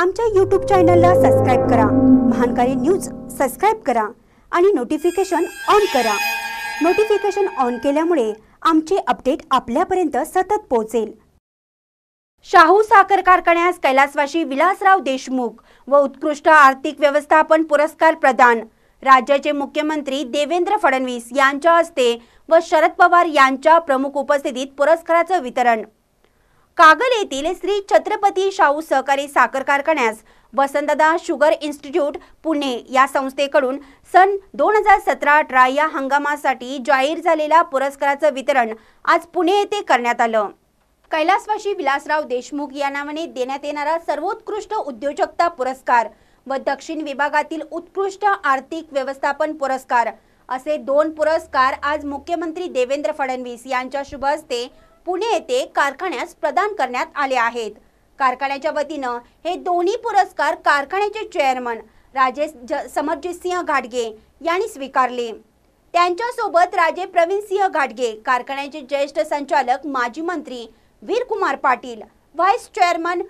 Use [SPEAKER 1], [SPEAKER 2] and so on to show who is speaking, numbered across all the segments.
[SPEAKER 1] आमच्या यूट्यूब चॅनलला सबस्क्राईब करा महानकारी न्यूज सबस्क्राईब करा आणि नोटिफिकेशन ऑन करा नोटिफिकेशन ऑन केल्यामुळे आमचे अपडेट आपल्यापर्यंत सतत पोहोचेल शाहू साखर कारखान्यास कैलासवाशी विलासराव देशमुख व उत्कृष्ट आर्थिक व्यवस्थापन पुरस्कार प्रदान राज्याचे मुख्यमंत्री देवेंद्र फडणवीस यांच्या हस्ते व शरद पवार यांच्या प्रमुख उपस्थितीत पुरस्काराचं वितरण कागल येथील श्री छत्रपती शाहू सहकारी साखर कारखान्यास वसंतदा शुगर इन्स्टिट्यूट पुणे या संस्थेकडून सन दोन हजार सतरा अठरा या हंगामासाठी जाहीर झालेल्या पुरस्काराचं वितरण आज पुणे येथे करण्यात आलं कैलासवाशी विलासराव देशमुख या नावाने देण्यात येणारा सर्वोत्कृष्ट उद्योजकता पुरस्कार व दक्षिण विभागातील उत्कृष्ट आर्थिक व्यवस्थापन पुरस्कार असे दोन पुरस्कार आज मुख्यमंत्री देवेंद्र फडणवीस यांच्या शुभ हस्ते पुणे येथे कारखान्यास प्रदान करण्यात आले आहेत कारखान्याच्या वतीनं हे दोन्ही पुरस्कार कारखान्याचे चेअरमन राजेश समरजित सिंह घाटगे यांनी स्वीकारले त्यांच्यासोबत राजे प्रवीण सिंह घाटगे कारखान्याचे ज्येष्ठ संचालक माजी मंत्री वीरकुमार पाटील व्हाईस चेअरमन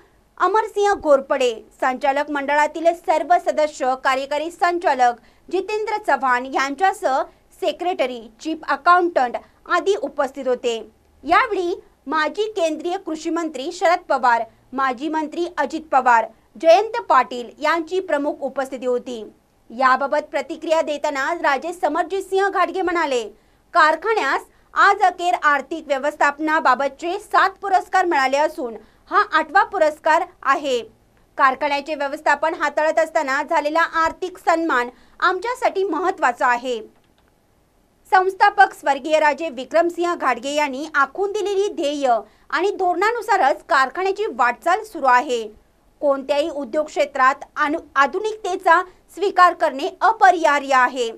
[SPEAKER 1] अमरसिंह घोरपडे संचालक मंडळातील सर्व सदस्य कार्यकारी संचालक जितेंद्र चव्हाण यांच्यासह सेक्रेटरी चीफ अकाउंटंट आदी उपस्थित होते यावेळी माजी केंद्रीय कृषी मंत्री शरद पवार माजी मंत्री अजित पवार जयंत पाटील यांची प्रमुख उपस्थिती होती याबाबत प्रतिक्रिया देताना राजे समरजित सिंह घाटगे म्हणाले कारखान्यास आज अखेर आर्थिक व्यवस्थापनाबाबतचे सात पुरस्कार मिळाले असून हा आठवा पुरस्कार आहे कारखान्याचे व्यवस्थापन हाताळत असताना झालेला आर्थिक सन्मान आमच्यासाठी महत्त्वाचा आहे संस्थापक स्वर्गीय राजे विक्रमसिंह घाटगे यांनी आखून दिलेली ध्येय आणि धोरणानुसारच कारखान्याची वाटचाल सुरू आहे कोणत्याही उद्योग क्षेत्रात आधुनिकतेचा स्वीकार करणे अपरिहार्य आहे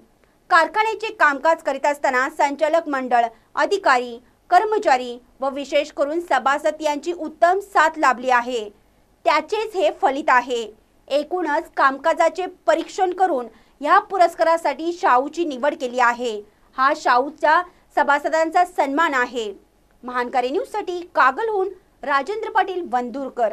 [SPEAKER 1] कारखान्याचे कामकाज करीत असताना संचालक मंडळ अधिकारी कर्मचारी व विशेष करून सभासद यांची उत्तम साथ लाभली आहे त्याचेच हे फलित आहे एकूणच कामकाजाचे परीक्षण करून या पुरस्कारासाठी शाहूची निवड केली आहे हा शाहूच्या सभासदांचा सन्मान आहे महानकारी साठी कागलहून राजेंद्र पाटील वंदूरकर